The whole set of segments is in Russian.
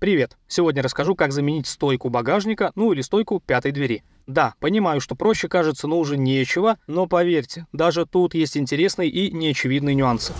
Привет! Сегодня расскажу, как заменить стойку багажника, ну или стойку пятой двери. Да, понимаю, что проще кажется, но уже нечего, но поверьте, даже тут есть интересные и неочевидные нюансы.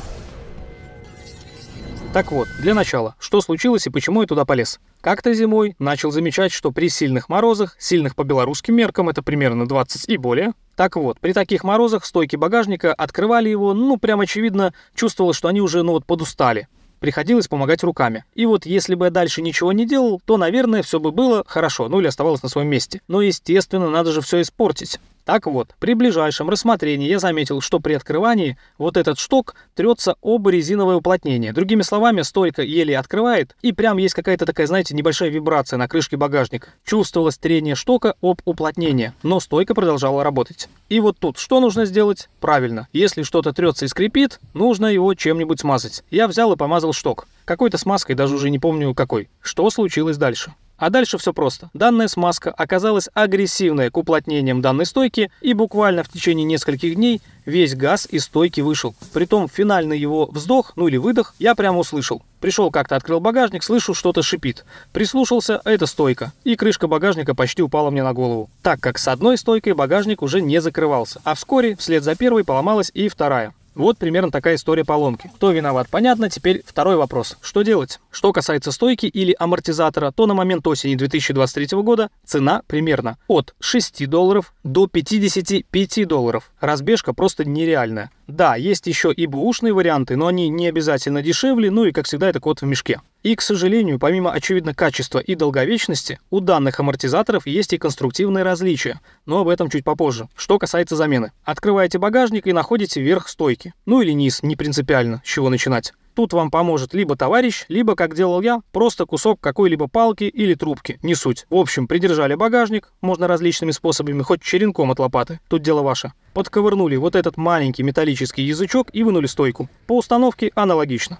Так вот, для начала, что случилось и почему я туда полез? Как-то зимой начал замечать, что при сильных морозах, сильных по белорусским меркам, это примерно 20 и более, так вот, при таких морозах стойки багажника открывали его, ну прям очевидно, чувствовалось, что они уже ну вот подустали приходилось помогать руками. И вот если бы я дальше ничего не делал, то, наверное, все бы было хорошо, ну или оставалось на своем месте. Но, естественно, надо же все испортить. Так вот, при ближайшем рассмотрении я заметил, что при открывании вот этот шток трется об резиновое уплотнение. Другими словами, стойка еле открывает, и прям есть какая-то такая, знаете, небольшая вибрация на крышке багажника. Чувствовалось трение штока об уплотнение, но стойка продолжала работать. И вот тут что нужно сделать? Правильно, если что-то трется и скрипит, нужно его чем-нибудь смазать. Я взял и помазал шток. Какой-то смазкой, даже уже не помню какой. Что случилось дальше? А дальше все просто. Данная смазка оказалась агрессивной к уплотнениям данной стойки, и буквально в течение нескольких дней весь газ из стойки вышел. Притом финальный его вздох, ну или выдох, я прямо услышал. Пришел как-то, открыл багажник, слышу, что-то шипит. Прислушался, это стойка. И крышка багажника почти упала мне на голову. Так как с одной стойкой багажник уже не закрывался. А вскоре, вслед за первой, поломалась и вторая. Вот примерно такая история поломки. Кто виноват, понятно. Теперь второй вопрос. Что делать? Что касается стойки или амортизатора, то на момент осени 2023 года цена примерно от 6 долларов до 55 долларов. Разбежка просто нереальная. Да, есть еще и бэушные варианты, но они не обязательно дешевле, ну и, как всегда, это код в мешке. И, к сожалению, помимо очевидно качества и долговечности, у данных амортизаторов есть и конструктивные различия, но об этом чуть попозже. Что касается замены. Открываете багажник и находите верх стойки. Ну или низ, не принципиально, с чего начинать. Тут вам поможет либо товарищ, либо, как делал я, просто кусок какой-либо палки или трубки, не суть. В общем, придержали багажник, можно различными способами, хоть черенком от лопаты, тут дело ваше. Подковырнули вот этот маленький металлический язычок и вынули стойку. По установке аналогично.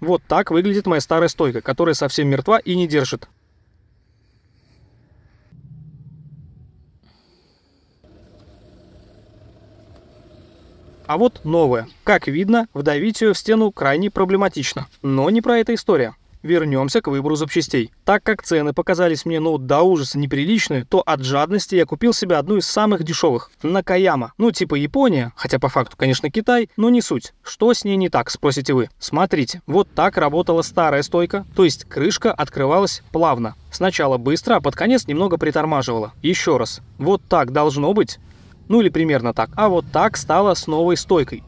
Вот так выглядит моя старая стойка, которая совсем мертва и не держит. а вот новое. Как видно, вдавить ее в стену крайне проблематично. Но не про это история. Вернемся к выбору запчастей. Так как цены показались мне ну до ужаса неприличные, то от жадности я купил себе одну из самых дешевых – Накаяма. Ну типа Япония, хотя по факту, конечно, Китай, но не суть. Что с ней не так, спросите вы. Смотрите, вот так работала старая стойка, то есть крышка открывалась плавно. Сначала быстро, а под конец немного притормаживала. Еще раз. Вот так должно быть. Ну или примерно так. А вот так стала с новой стойкой.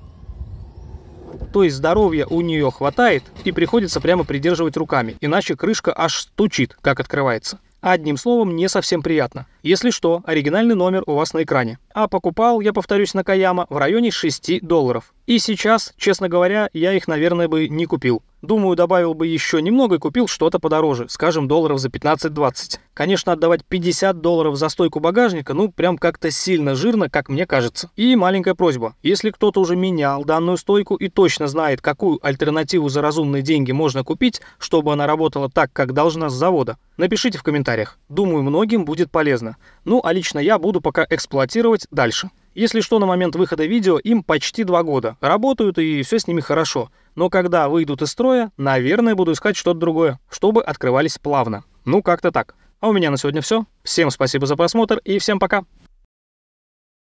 То есть здоровья у нее хватает и приходится прямо придерживать руками, иначе крышка аж стучит, как открывается. Одним словом, не совсем приятно. Если что, оригинальный номер у вас на экране. А покупал, я повторюсь, на Каяма в районе 6 долларов. И сейчас, честно говоря, я их, наверное, бы не купил. Думаю, добавил бы еще немного и купил что-то подороже, скажем, долларов за 15-20. Конечно, отдавать 50 долларов за стойку багажника, ну, прям как-то сильно жирно, как мне кажется. И маленькая просьба. Если кто-то уже менял данную стойку и точно знает, какую альтернативу за разумные деньги можно купить, чтобы она работала так, как должна с завода, напишите в комментариях. Думаю, многим будет полезно. Ну, а лично я буду пока эксплуатировать дальше. Если что, на момент выхода видео им почти два года. Работают и все с ними хорошо. Но когда выйдут из строя, наверное, буду искать что-то другое, чтобы открывались плавно. Ну, как-то так. А у меня на сегодня все. Всем спасибо за просмотр и всем пока.